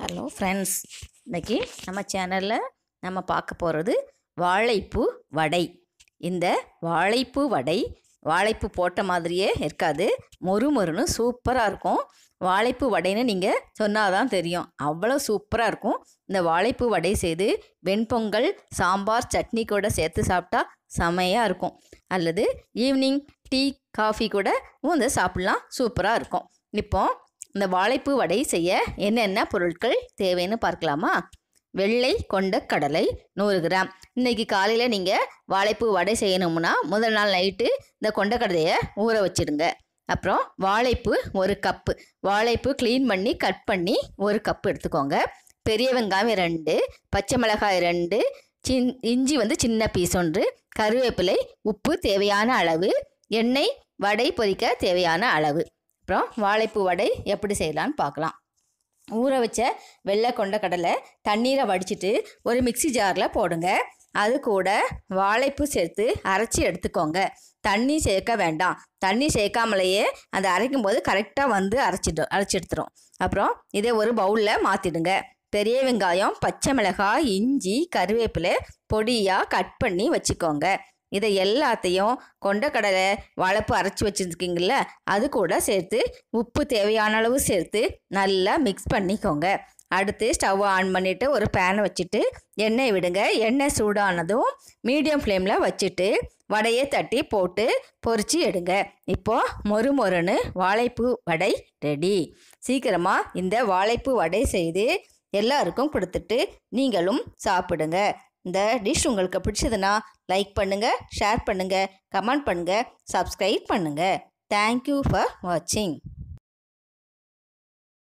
hello friends இன்றைக்கி நம்ம சேனலில் நம்ம பார்க்க போகிறது வாழைப்பூ வடை இந்த வாழைப்பூ வடை வாழைப்பூ போட்ட மாதிரியே இருக்காது மொறு மொறுன்னு சூப்பராக இருக்கும் வாழைப்பூ வடைன்னு நீங்கள் சொன்னால் தான் தெரியும் அவ்வளோ சூப்பராக இருக்கும் இந்த வாழைப்பூ வடை செய்து வெண்பொங்கல் சாம்பார் சட்னி கூட சேர்த்து சாப்பிட்டா செமையாக இருக்கும் அல்லது ஈவினிங் டீ காஃபி கூட இந்த சாப்பிட்லாம் சூப்பராக இருக்கும் இப்போது இந்த வாழைப்பூ வடை செய்ய என்னென்ன பொருட்கள் தேவைன்னு பார்க்கலாமா வெள்ளை கொண்ட கடலை நூறு கிராம் இன்றைக்கி காலையில் நீங்கள் வாழைப்பூ வடை செய்யணும்னா முதல் நாள் நைட்டு இந்த கடலையை ஊற வச்சுடுங்க அப்புறம் வாழைப்பூ ஒரு கப்பு வாழைப்பூ க்ளீன் பண்ணி கட் பண்ணி ஒரு கப்பு எடுத்துக்கோங்க பெரிய வெங்காயம் ரெண்டு பச்சை மிளகாய் ரெண்டு சின் இஞ்சி வந்து சின்ன பீஸ் ஒன்று கருவேப்பிலை உப்பு தேவையான அளவு எண்ணெய் வடை பொறிக்க தேவையான அளவு அப்புறம் வாழைப்பூ வடை எப்படி செய்யலான்னு பார்க்கலாம் ஊற வச்ச வெள்ளை கொண்ட கடலை தண்ணீரை வடிச்சிட்டு ஒரு மிக்சி ஜாரில் போடுங்க அது கூட வாழைப்பூ சேர்த்து அரைச்சி எடுத்துக்கோங்க தண்ணி சேர்க்க வேண்டாம் தண்ணி சேர்க்காமலேயே அந்த அரைக்கும் போது கரெக்டாக வந்து அரைச்சிடும் அரைச்சி எடுத்துரும் அப்புறம் இதை ஒரு பவுலில் மாற்றிடுங்க பெரிய வெங்காயம் பச்சை மிளகாய் இஞ்சி கருவேப்பிலை பொடியாக கட் பண்ணி வச்சுக்கோங்க இதை எல்லாத்தையும் கொண்ட கடலை வளப்பு அரைச்சி வச்சுருக்கீங்கள அது கூட சேர்த்து உப்பு தேவையான அளவு சேர்த்து நல்லா மிக்ஸ் பண்ணிக்கோங்க அடுத்து ஸ்டவ் ஆன் பண்ணிவிட்டு ஒரு பேனை வச்சுட்டு எண்ணெய் விடுங்க எண்ணெய் சூடானதும் மீடியம் ஃப்ளேமில் வச்சுட்டு வடையை தட்டி போட்டு பொறிச்சு எடுங்க இப்போது மொறு மொறுன்னு வாழைப்பூ வடை ரெடி சீக்கிரமாக இந்த வாழைப்பூ வடை செய்து எல்லாருக்கும் கொடுத்துட்டு நீங்களும் சாப்பிடுங்க இந்த டிஷ் உங்களுக்கு பிடிச்சதுன்னா லைக் பண்ணுங்கள் ஷேர் பண்ணுங்கள் கமெண்ட் பண்ணுங்கள் சப்ஸ்கிரைப் பண்ணுங்கள் தேங்க்யூ ஃபார் வாட்சிங்